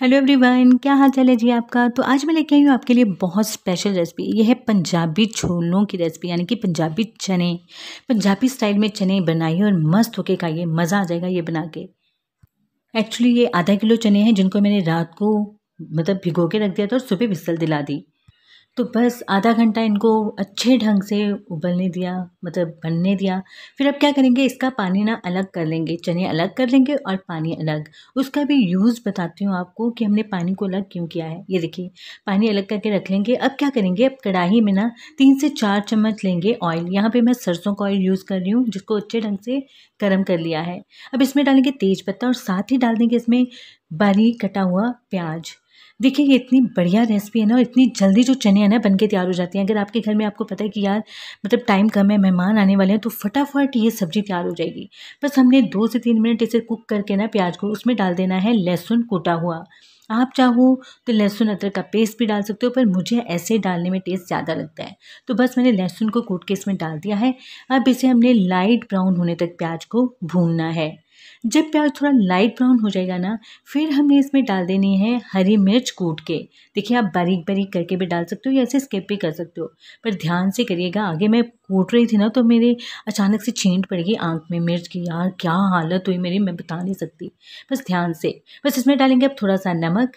hello everyone क्या हाल चाल है जी आपका तो आज मैं लेके आई हूँ आपके लिए बहुत स्पेशल रेसिपी ये है पंजाबी छोलों की रेसिपी यानी कि पंजाबी चने पंजाबी स्टाइल में चने बनाइए और मस्त होके खाइए मज़ा आ जाएगा ये बना के एक्चुअली ये आधा किलो चने हैं जिनको मैंने रात को मतलब भिगो के रख दिया था और सुबह बिस्तल दिला दी तो बस आधा घंटा इनको अच्छे ढंग से उबलने दिया मतलब बनने दिया फिर अब क्या करेंगे इसका पानी ना अलग कर लेंगे चने अलग कर लेंगे और पानी अलग उसका भी यूज़ बताती हूँ आपको कि हमने पानी को अलग क्यों किया है ये देखिए पानी अलग करके रख लेंगे अब क्या करेंगे अब कढ़ाई में ना तीन से चार चम्मच लेंगे ऑयल यहाँ पर मैं सरसों का ऑयल यूज़ कर रही हूँ जिसको अच्छे ढंग से गर्म कर लिया है अब इसमें डालेंगे तेज़ और साथ ही डाल देंगे इसमें बारीक कटा हुआ प्याज देखिए ये इतनी बढ़िया रेसिपी है ना और इतनी जल्दी जो चने हैं ना बन के तैयार हो जाती हैं अगर आपके घर में आपको पता है कि यार मतलब टाइम कम है मेहमान आने वाले हैं तो फटाफट ये सब्ज़ी तैयार हो जाएगी बस हमने दो से तीन मिनट इसे कुक करके ना प्याज को उसमें डाल देना है लहसुन कूटा हुआ आप चाहो तो लहसुन अदरक का पेस्ट भी डाल सकते हो पर मुझे ऐसे डालने में टेस्ट ज़्यादा लगता है तो बस मैंने लहसुन को कूट के इसमें डाल दिया है अब इसे हमने लाइट ब्राउन होने तक प्याज को भूनना है जब प्याज थोड़ा लाइट ब्राउन हो जाएगा ना फिर हमने इसमें डाल देनी है हरी मिर्च कूट के देखिए आप बारीक बारीक करके भी डाल सकते हो या ऐसे स्किप भी कर सकते हो पर ध्यान से करिएगा आगे मैं कूट रही थी ना तो मेरे अचानक से छींट पड़ गई आँख में मिर्च की यार क्या हालत हुई मेरी मैं बता नहीं सकती बस ध्यान से बस इसमें डालेंगे आप थोड़ा सा नमक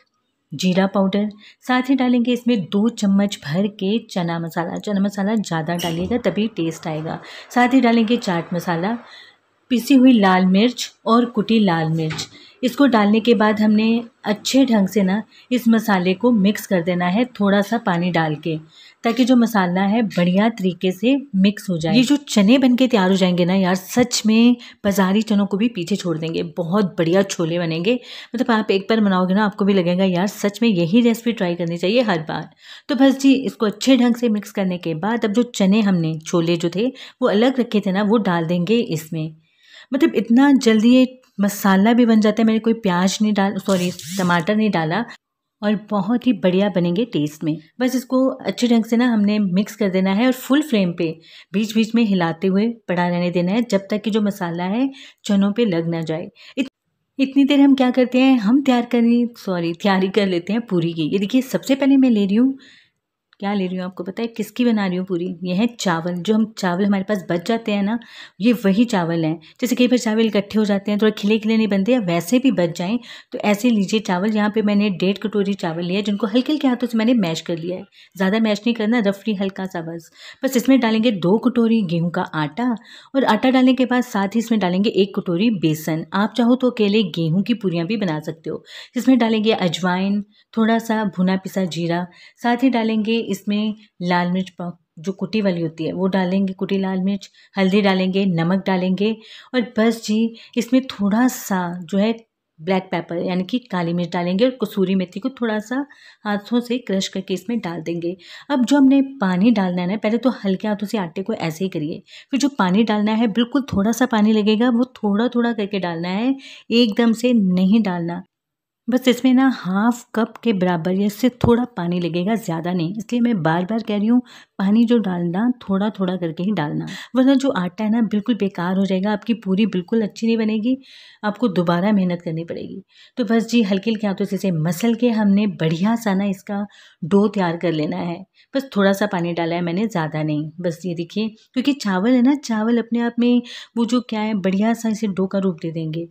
जीरा पाउडर साथ ही डालेंगे इसमें दो चम्मच भर के चना मसाला चना मसाला ज़्यादा डालिएगा तभी टेस्ट आएगा साथ ही डालेंगे चाट मसाला पिसी हुई लाल मिर्च और कुटी लाल मिर्च इसको डालने के बाद हमने अच्छे ढंग से ना इस मसाले को मिक्स कर देना है थोड़ा सा पानी डाल के ताकि जो मसाला है बढ़िया तरीके से मिक्स हो जाए ये जो चने बन के तैयार हो जाएंगे ना यार सच में बाजारी चनों को भी पीछे छोड़ देंगे बहुत बढ़िया छोले बनेंगे मतलब आप एक बार बनाओगे ना आपको भी लगेगा यार सच में यही रेसिपी ट्राई करनी चाहिए हर बार तो बस जी इसको अच्छे ढंग से मिक्स करने के बाद अब जो चने हमने छोले जो थे वो अलग रखे थे ना वो डाल देंगे इसमें मतलब इतना जल्दी ये मसाला भी बन जाता है मैंने कोई प्याज नहीं डाल सॉरी टमाटर नहीं डाला और बहुत ही बढ़िया बनेंगे टेस्ट में बस इसको अच्छे ढंग से ना हमने मिक्स कर देना है और फुल फ्लेम पे बीच बीच में हिलाते हुए पड़ा रहने देना है जब तक कि जो मसाला है चनों पे लग ना जाए इत, इतनी देर हम क्या करते हैं हम तैयार करनी सॉरी तैयारी कर लेते हैं पूरी की ये देखिए सबसे पहले मैं ले रही हूँ क्या ले रही हूँ आपको पता है किसकी बना रही हूँ पूरी ये है चावल जो हम चावल हमारे पास बच जाते हैं ना ये वही चावल हैं जैसे कई बार चावल इकट्ठे हो जाते हैं थोड़ा खिले खिले नहीं बनते या वैसे भी बच जाएँ तो ऐसे लीजिए चावल यहाँ पे मैंने डेढ़ कटोरी चावल लिया जिनको हल्के हल्के हाथों से मैंने मैश कर लिया है ज़्यादा मैश नहीं करना रफली हल्का सा बस बस इसमें डालेंगे दो कटोरी गेहूँ का आटा और आटा डालने के बाद साथ ही इसमें डालेंगे एक कटोरी बेसन आप चाहो तो अकेले गेहूँ की पूरियाँ भी बना सकते हो इसमें डालेंगे अजवाइन थोड़ा सा भुना पिसा जीरा साथ ही डालेंगे इसमें लाल मिर्च जो कुटी वाली होती है वो डालेंगे कुटी लाल मिर्च हल्दी डालेंगे नमक डालेंगे और बस जी इसमें थोड़ा सा जो है ब्लैक पेपर यानी कि काली मिर्च डालेंगे और कसूरी मेथी को थोड़ा सा हाथों से क्रश करके इसमें डाल देंगे अब जो हमने पानी डालना है ना पहले तो हल्के हाथों से आटे को ऐसे ही करिए फिर जो पानी डालना है बिल्कुल थोड़ा सा पानी लगेगा वो थोड़ा थोड़ा करके डालना है एकदम से नहीं डालना बस इसमें ना हाफ़ कप के बराबर या इससे थोड़ा पानी लगेगा ज़्यादा नहीं इसलिए मैं बार बार कह रही हूँ पानी जो डालना थोड़ा थोड़ा करके ही डालना वरना जो आटा है ना बिल्कुल बेकार हो जाएगा आपकी पूरी बिल्कुल अच्छी नहीं बनेगी आपको दोबारा मेहनत करनी पड़ेगी तो बस जी हल्के हल्के हाथों से इसे मसल के हमने बढ़िया सा ना इसका डो तैयार कर लेना है बस थोड़ा सा पानी डाला है मैंने ज़्यादा नहीं बस ये देखिए क्योंकि चावल है ना चावल अपने आप में वो जो क्या है बढ़िया सा इसे डो का रूप दे देंगे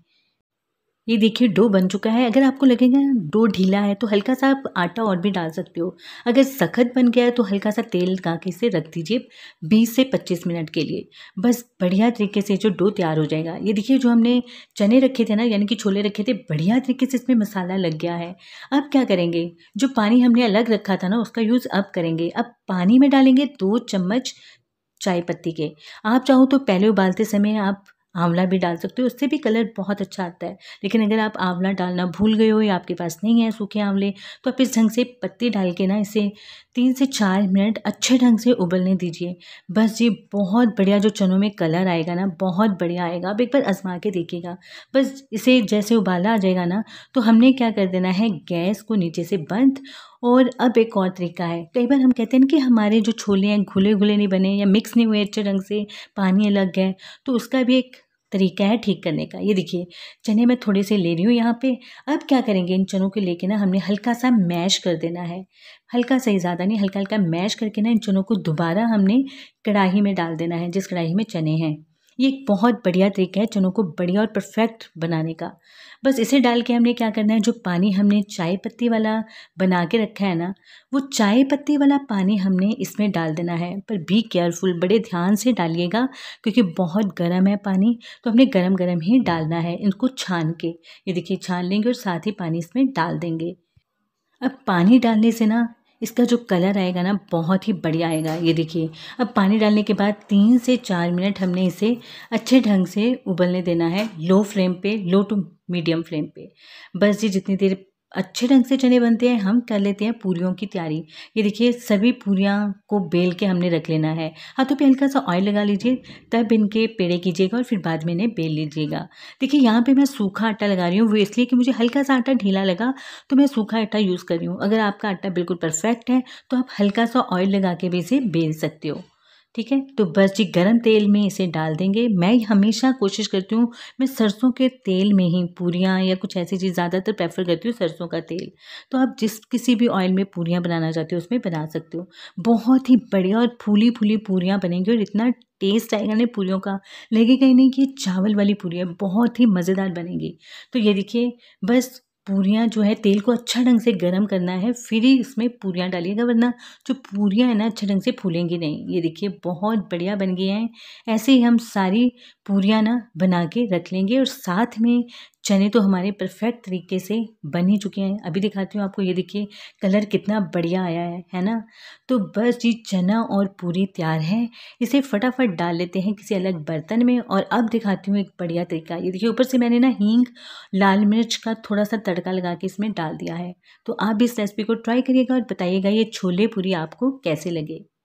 ये देखिए डो बन चुका है अगर आपको लगेगा डो ढीला है तो हल्का सा आप आटा और भी डाल सकते हो अगर सख्त बन गया है तो हल्का सा तेल का के इसे रख दीजिए 20 से 25 मिनट के लिए बस बढ़िया तरीके से जो डो तैयार हो जाएगा ये देखिए जो हमने चने रखे थे ना यानी कि छोले रखे थे बढ़िया तरीके से इसमें मसाला लग गया है अब क्या करेंगे जो पानी हमने अलग रखा था ना उसका यूज़ अब करेंगे अब पानी में डालेंगे दो चम्मच चाय पत्ती के आप चाहो तो पहले उबालते समय आप आंवला भी डाल सकते हो उससे भी कलर बहुत अच्छा आता है लेकिन अगर आप आंवला डालना भूल गए हो या आपके पास नहीं है सूखे आंवले तो आप इस ढंग से पत्ते डाल के ना इसे तीन से चार मिनट अच्छे ढंग से उबलने दीजिए बस ये बहुत बढ़िया जो चनों में कलर आएगा ना बहुत बढ़िया आएगा आप एक बार आजमा के देखिएगा बस इसे जैसे उबाला आ जाएगा ना तो हमने क्या कर देना है गैस को नीचे से बंद और अब एक और तरीका है कई बार हम कहते हैं कि हमारे जो छोले हैं घुले घुले नहीं बने या मिक्स नहीं हुए अच्छे ढंग से पानी अलग है तो उसका भी एक तरीका है ठीक करने का ये देखिए चने मैं थोड़े से ले रही हूँ यहाँ पे अब क्या करेंगे इन चनों को लेके ना हमने हल्का सा मैश कर देना है हल्का सा ही ज़्यादा नहीं हल्का हल्का मैश करके ना इन चनों को दोबारा हमने कढ़ाई में डाल देना है जिस कढ़ाई में चने हैं ये एक बहुत बढ़िया तरीका है चनों को बढ़िया और परफेक्ट बनाने का बस इसे डाल के हमने क्या करना है जो पानी हमने चाय पत्ती वाला बना के रखा है ना वो चाय पत्ती वाला पानी हमने इसमें डाल देना है पर बी केयरफुल बड़े ध्यान से डालिएगा क्योंकि बहुत गर्म है पानी तो हमने गर्म गर्म ही डालना है इनको छान के ये देखिए छान लेंगे और साथ ही पानी इसमें डाल देंगे अब पानी डालने से ना इसका जो कलर आएगा ना बहुत ही बढ़िया आएगा ये देखिए अब पानी डालने के बाद तीन से चार मिनट हमने इसे अच्छे ढंग से उबलने देना है लो फ्लेम पे लो टू मीडियम फ्लेम पे बस जी जितनी देर अच्छे ढंग से चने बनते हैं हम कर लेते हैं पूरियों की तैयारी ये देखिए सभी पूरियाँ को बेल के हमने रख लेना है हाथों पे हल्का सा ऑयल लगा लीजिए तब इनके पेड़े कीजिएगा और फिर बाद में इन्हें बेल लीजिएगा देखिए यहाँ पे मैं सूखा आटा लगा रही हूँ वो इसलिए कि मुझे हल्का सा आटा ढीला लगा तो मैं सूखा आटा यूज़ कर रही हूँ अगर आपका आटा बिल्कुल परफेक्ट है तो आप हल्का सा ऑयल लगा के भी इसे बेल सकते हो ठीक है तो बस जी गर्म तेल में इसे डाल देंगे मैं हमेशा कोशिश करती हूँ मैं सरसों के तेल में ही पूरियाँ या कुछ ऐसी चीज़ ज़्यादातर प्रेफर करती हूँ सरसों का तेल तो आप जिस किसी भी ऑयल में पूरियाँ बनाना चाहते हो उसमें बना सकते हो बहुत ही बढ़िया और फूली फूली पूरियाँ बनेंगी और इतना टेस्ट आएगा ना पूरी का लगेगा ही नहीं कि चावल वाली पूरी है बहुत ही मज़ेदार बनेगी तो ये देखिए बस पूरियाँ जो है तेल को अच्छा ढंग से गर्म करना है फिर ही इसमें पूरियाँ डालिएगा वरना जो पूरियाँ हैं ना अच्छे ढंग से फूलेंगी नहीं ये देखिए बहुत बढ़िया बन गई हैं ऐसे ही हम सारी पूरियाँ ना बना के रख लेंगे और साथ में चने तो हमारे परफेक्ट तरीके से बन ही चुके हैं अभी दिखाती हूँ आपको ये देखिए कलर कितना बढ़िया आया है है ना तो बस जी चना और पूरी तैयार है इसे फटाफट डाल लेते हैं किसी अलग बर्तन में और अब दिखाती हूँ एक बढ़िया तरीका ये देखिए ऊपर से मैंने ना हींग लाल मिर्च का थोड़ा सा तड़का लगा के इसमें डाल दिया है तो आप इस रेसिपी को ट्राई करिएगा और बताइएगा ये छोले पूरी आपको कैसे लगे